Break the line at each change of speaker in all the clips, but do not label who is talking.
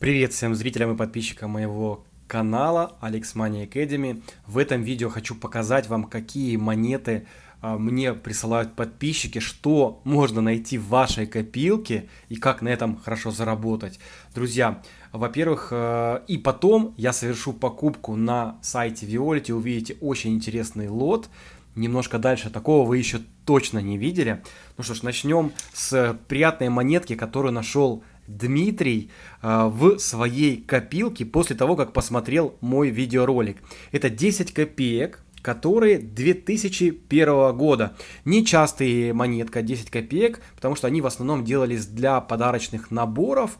Привет всем зрителям и подписчикам моего канала Alex Money Academy. В этом видео хочу показать вам, какие монеты а, мне присылают подписчики, что можно найти в вашей копилке и как на этом хорошо заработать. Друзья, во-первых, э, и потом я совершу покупку на сайте Violet, увидите очень интересный лот, немножко дальше. Такого вы еще точно не видели. Ну что ж, начнем с приятной монетки, которую нашел Дмитрий а, в своей копилке после того, как посмотрел мой видеоролик. Это 10 копеек которые 2001 года. Нечастые монетка 10 копеек, потому что они в основном делались для подарочных наборов.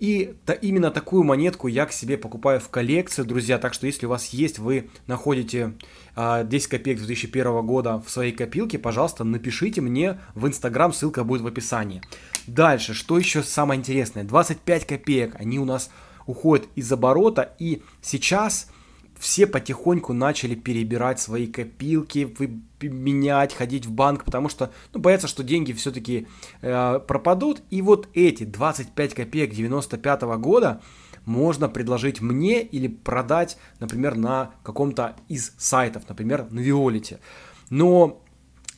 И то именно такую монетку я к себе покупаю в коллекцию, друзья. Так что если у вас есть, вы находите э, а, 10 копеек 2001 года в своей копилке, пожалуйста, напишите мне в Инстаграм, ссылка будет в описании. Дальше, что еще самое интересное? 25 копеек, они у нас уходят из оборота, и сейчас все потихоньку начали перебирать свои копилки, вы менять, ходить в банк, потому что ну, боятся, что деньги все-таки э, пропадут. И вот эти 25 копеек 95 -го года можно предложить мне или продать, например, на каком-то из сайтов, например, на Виолите. Но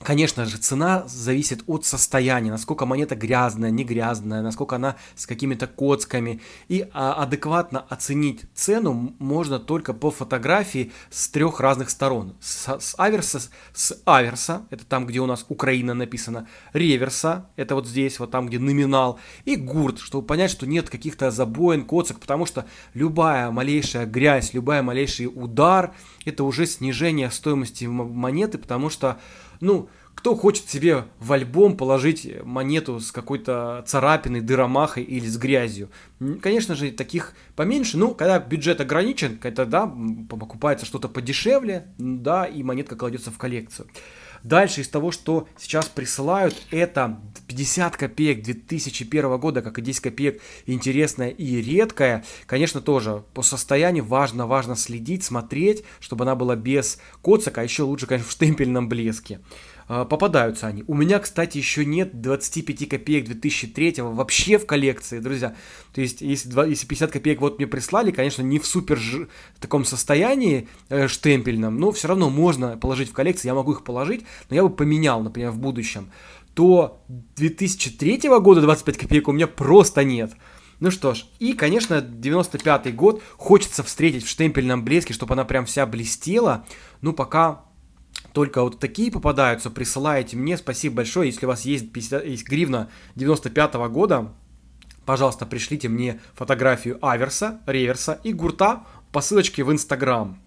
Конечно же, цена зависит от состояния, насколько монета грязная, не грязная, насколько она с какими-то коцками. И а, адекватно оценить цену можно только по фотографии с трех разных сторон. С, с аверса, с аверса, это там, где у нас Украина написана, реверса, это вот здесь, вот там, где номинал, и гурт, чтобы понять, что нет каких-то забоин, коцок, потому что любая малейшая грязь, любая малейший удар, это уже снижение стоимости монеты, потому что ну, кто хочет себе в альбом положить э, монету с какой-то царапиной, дыромахой или с грязью? Конечно же, таких поменьше. Ну, когда бюджет ограничен, когда да, покупается что-то подешевле, да, и монетка кладется в коллекцию. Дальше из того, что сейчас присылают, это 50 копеек 2001 года, как и 10 копеек интересная и редкая. Конечно, тоже по состоянию важно-важно следить, смотреть, чтобы она была без коцака, а еще лучше, конечно, в штемпельном блеске. А, попадаются они. У меня, кстати, еще нет 25 копеек 2003 вообще в коллекции, друзья. То есть, если, 50 копеек вот мне прислали, конечно, не в супер таком состоянии э, штемпельном, но все равно можно положить в коллекцию, я могу их положить, но я бы поменял, например, в будущем. То 2003 года 25 копеек у меня просто нет. Ну что ж, и, конечно, 95-й год хочется встретить в штемпельном блеске, чтобы она прям вся блестела. Ну, пока только вот такие попадаются, присылайте мне. Спасибо большое. Если у вас есть, 50, есть гривна 95 -го года, пожалуйста, пришлите мне фотографию аверса, реверса и гурта по ссылочке в Инстаграм.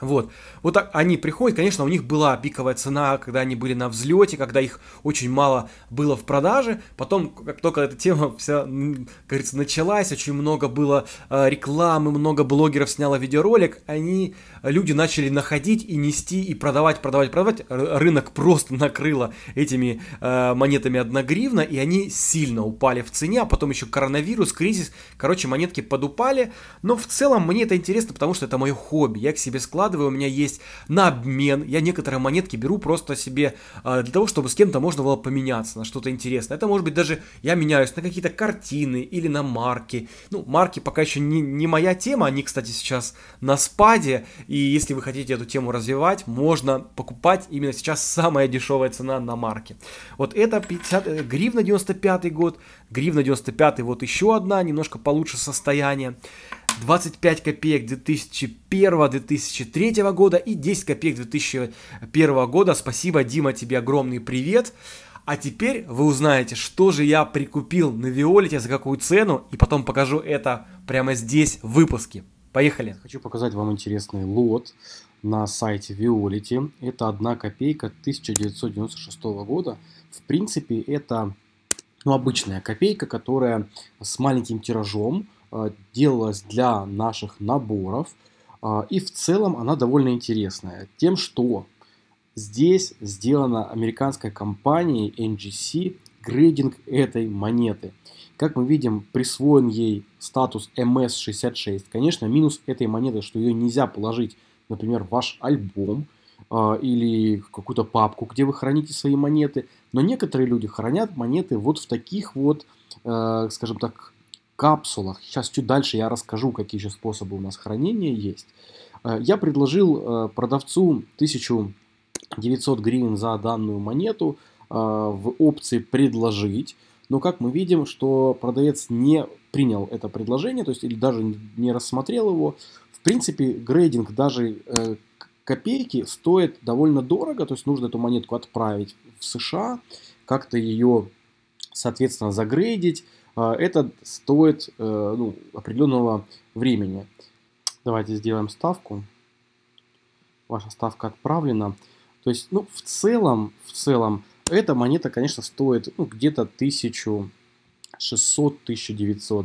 Вот. Вот так они приходят, конечно, у них была пиковая цена, когда они были на взлете, когда их очень мало было в продаже. Потом, как только эта тема вся, как говорится, началась, очень много было э, рекламы, много блогеров сняло видеоролик, они, э, люди начали находить и нести, и продавать, продавать, продавать. Рынок просто накрыло этими э, монетами 1 гривна, и они сильно упали в цене, а потом еще коронавирус, кризис, короче, монетки подупали. Но в целом мне это интересно, потому что это мое хобби, я к себе складываю откладываю, у меня есть на обмен. Я некоторые монетки беру просто себе а, для того, чтобы с кем-то можно было поменяться на что-то интересное. Это может быть даже я меняюсь на какие-то картины или на марки. Ну, марки пока еще не, не моя тема, они, кстати, сейчас на спаде, и если вы хотите эту тему развивать, можно покупать именно сейчас самая дешевая цена на марки. Вот это 50, э, гривна 95 год, гривна 95 вот еще одна, немножко получше состояние. 25 копеек 2001-2003 года и 10 копеек 2001 года. Спасибо, Дима, тебе огромный привет. А теперь вы узнаете, что же я прикупил на Виолете, за какую цену, и потом покажу это прямо здесь в выпуске. Поехали! Хочу показать вам интересный лот на сайте Виолити. Это 1 копейка 1996 года. В принципе, это ну, обычная копейка, которая с маленьким тиражом, а, делалась для наших наборов. А, и в целом она довольно интересная тем, что здесь сделана американская компания NGC грейдинг этой монеты. Как мы видим, присвоен ей статус MS66. Конечно, минус этой монеты, что ее нельзя положить, например, в ваш альбом э, или в какую-то папку, где вы храните свои монеты. Но некоторые люди хранят монеты вот в таких вот, э, скажем так, капсулах. Сейчас чуть дальше я расскажу, какие еще способы у нас хранения есть. Э, я предложил э, продавцу 1900 гривен за данную монету э, в опции «Предложить». Но как мы видим, что продавец не принял это предложение, то есть или даже не рассмотрел его. В принципе, грейдинг даже копейки стоит довольно дорого, то есть нужно эту монетку отправить в США, как-то ее, соответственно, загрейдить, а, это стоит э, ну, определенного времени. Давайте сделаем ставку. Ваша ставка отправлена. То есть, ну, в целом, в целом, эта монета, конечно, стоит ну, где-то 1600-1900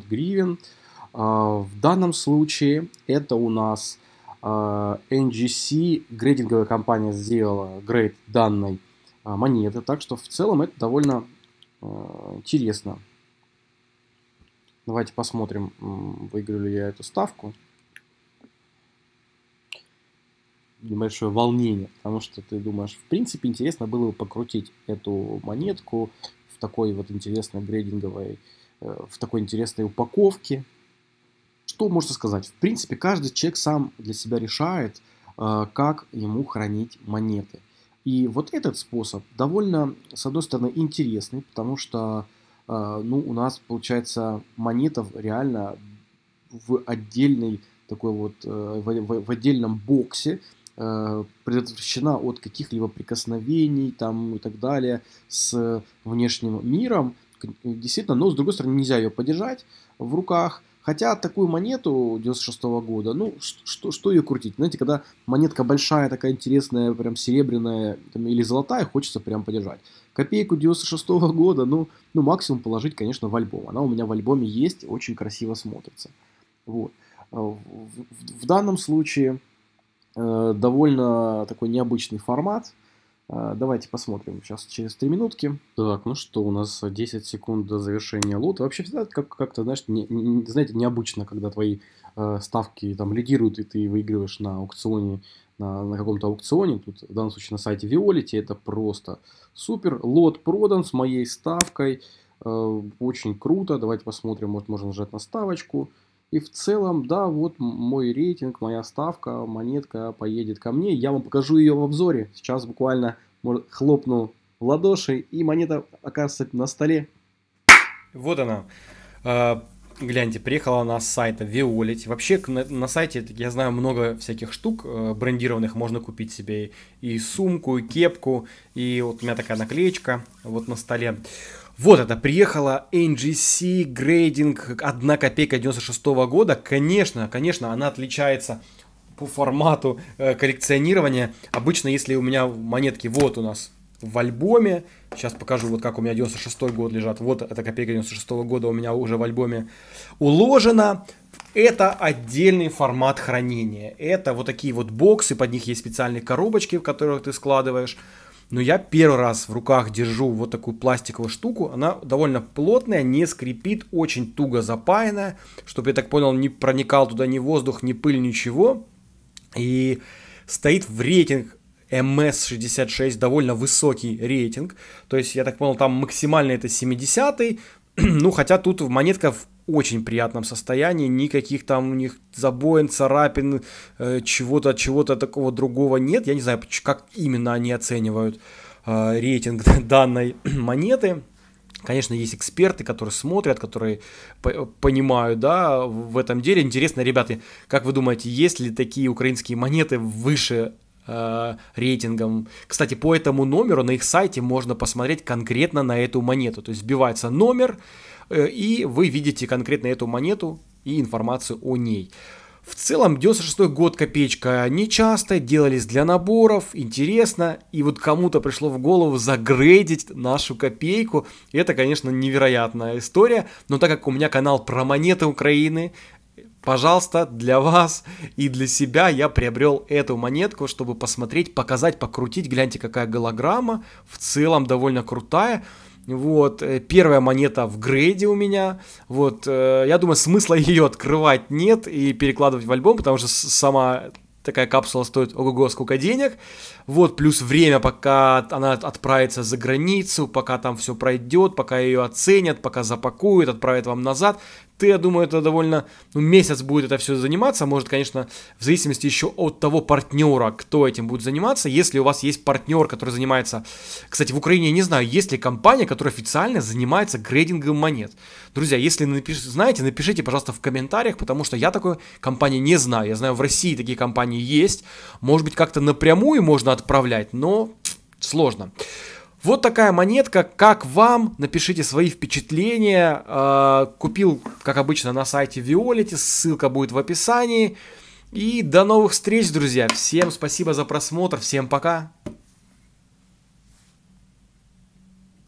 гривен. А, в данном случае это у нас NGC, а, грейдинговая компания сделала грейд данной монеты, так что в целом это довольно э, интересно. Давайте посмотрим, выиграю ли я эту ставку. Небольшое волнение, потому что ты думаешь, в принципе, интересно было бы покрутить эту монетку в такой вот интересной грейдинговой, э, в такой интересной упаковке. Что можно сказать? В принципе, каждый человек сам для себя решает, э, как ему хранить монеты. И вот этот способ довольно, с одной стороны, интересный, потому что а, ну, у нас, получается, монетов реально в отдельной такой вот, э, в, в отдельном боксе э, предотвращена от каких-либо прикосновений там и так далее с внешним миром, действительно, но с другой стороны нельзя ее подержать в руках, Хотя такую монету 96 -го года, ну, что, что ее крутить? Знаете, когда монетка большая, такая интересная, прям серебряная там, или золотая, хочется прям подержать. Копейку 96 -го года, ну, ну, максимум положить, конечно, в альбом. Она у меня в альбоме есть, очень красиво смотрится. Вот. А в, в, в данном случае э, довольно такой необычный формат – а, давайте посмотрим сейчас через 3 минутки. Так, ну что, у нас 10 секунд до завершения лота. Вообще всегда как- как-то, знаешь, не, не, знаете, необычно, когда твои э, ставки там лидируют, и ты выигрываешь на аукционе, на, на каком-то аукционе. Тут в данном случае на сайте Виолити это просто супер. Лот продан с моей ставкой. Э, очень круто. Давайте посмотрим, может можно нажать на ставочку. И в целом, да, вот мой рейтинг, моя ставка, монетка поедет ко мне. Я вам покажу ее в обзоре. Сейчас буквально хлопну в ладоши, и монета окажется на столе. Вот она. А, гляньте, приехала она с сайта Violet. Вообще на сайте, я знаю, много всяких штук э, брендированных. Можно купить себе и сумку, и кепку, и вот у меня такая наклеечка вот на столе. Вот это, приехала NGC grading 1 копейка 96 -го года. Конечно, конечно, она отличается по формату э, коллекционирования. Обычно, если у меня монетки вот у нас в альбоме, сейчас покажу, вот как у меня 96 год лежат. Вот эта копейка 96 -го года у меня уже в альбоме уложена. Это отдельный формат хранения. Это вот такие вот боксы, под них есть специальные коробочки, в которых ты складываешь но я первый раз в руках держу вот такую пластиковую штуку. Она довольно плотная, не скрипит, очень туго запаянная, чтобы, я так понял, не проникал туда ни воздух, ни пыль, ничего. И стоит в рейтинг MS66, довольно высокий рейтинг. То есть, я так понял, там максимально это 70 ну, хотя тут монетка в очень приятном состоянии, никаких там у них забоин, царапин, э, чего-то, чего-то такого другого нет. Я не знаю, как именно они оценивают э, рейтинг данной монеты. Конечно, есть эксперты, которые смотрят, которые понимают, да, в этом деле. Интересно, ребята, как вы думаете, есть ли такие украинские монеты выше э, рейтингом. Кстати, по этому номеру на их сайте можно посмотреть конкретно на эту монету. То есть сбивается номер, Э, и вы видите конкретно эту монету и информацию о ней. В целом, 96 год копеечка нечасто, делались для наборов, интересно, и вот кому-то пришло в голову загрейдить нашу копейку, это, конечно, невероятная история, но так как у меня канал про монеты Украины, пожалуйста, для вас и для себя я приобрел эту монетку, чтобы посмотреть, показать, покрутить, гляньте, какая голограмма, в целом довольно крутая, вот, э, первая монета в грейде у меня. Вот, э, я думаю, смысла ее открывать нет и перекладывать в альбом, потому что сама такая капсула стоит ого-го сколько денег. Вот, плюс время, пока она отправится за границу, пока там все пройдет, пока ее оценят, пока запакуют, отправят вам назад ты, я думаю, это довольно ну, месяц будет это все заниматься. Может, конечно, в зависимости еще от того партнера, кто этим будет заниматься. Если у вас есть партнер, который занимается... Кстати, в Украине я не знаю, есть ли компания, которая официально занимается грейдингом монет. Друзья, если напиш... знаете, напишите, пожалуйста, в комментариях, потому что я такой компании не знаю. Я знаю, в России такие компании есть. Может быть, как-то напрямую можно отправлять, но сложно. Вот такая монетка. Как вам? Напишите свои впечатления. Э, купил, как обычно, на сайте Виолити. Ссылка будет в описании. И до новых встреч, друзья. Всем спасибо за просмотр. Всем пока.